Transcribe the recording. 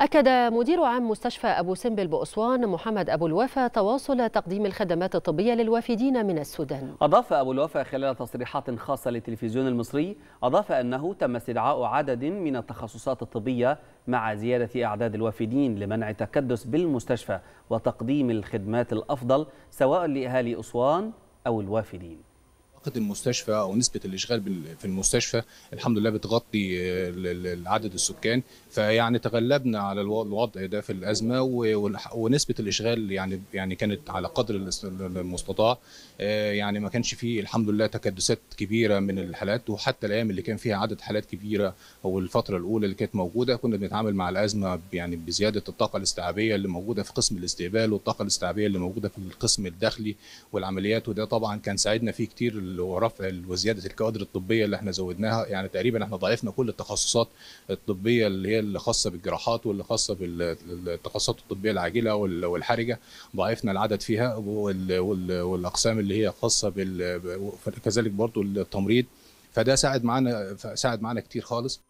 أكد مدير عام مستشفى أبو سمبل بأسوان محمد أبو الوفا تواصل تقديم الخدمات الطبية للوافدين من السودان أضاف أبو الوفا خلال تصريحات خاصة للتلفزيون المصري أضاف أنه تم استدعاء عدد من التخصصات الطبية مع زيادة أعداد الوافدين لمنع التكدس بالمستشفى وتقديم الخدمات الأفضل سواء لأهالي أسوان أو الوافدين اعتقد المستشفى او نسبه الاشغال في المستشفى الحمد لله بتغطي آه، عدد السكان فيعني تغلبنا على الوضع ده في الازمه ونسبه الاشغال يعني يعني كانت على قدر المستطاع آه، يعني ما كانش فيه الحمد لله تكدسات كبيره من الحالات وحتى الايام اللي كان فيها عدد حالات كبيره او الفتره الاولى اللي كانت موجوده كنا بنتعامل مع الازمه يعني بزياده الطاقه الاستيعابيه اللي موجوده في قسم الاستقبال والطاقه الاستيعابيه اللي موجوده في القسم الداخلي والعمليات وده طبعا كان ساعدنا فيه كتير ورفع وزياده الكوادر الطبيه اللي احنا زودناها يعني تقريبا احنا ضعفنا كل التخصصات الطبيه اللي هي اللي خاصه بالجراحات واللي خاصه بالتخصصات الطبيه العاجله والحرجه ضعفنا العدد فيها والاقسام اللي هي خاصه بال كذلك برضه التمريض فده ساعد معانا ساعد معانا كتير خالص